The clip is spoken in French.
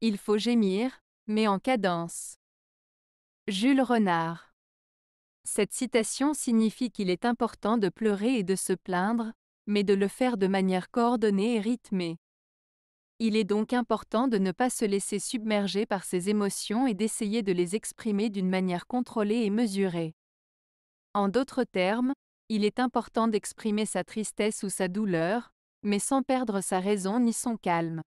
Il faut gémir, mais en cadence. Jules Renard. Cette citation signifie qu'il est important de pleurer et de se plaindre, mais de le faire de manière coordonnée et rythmée. Il est donc important de ne pas se laisser submerger par ses émotions et d'essayer de les exprimer d'une manière contrôlée et mesurée. En d'autres termes, il est important d'exprimer sa tristesse ou sa douleur, mais sans perdre sa raison ni son calme.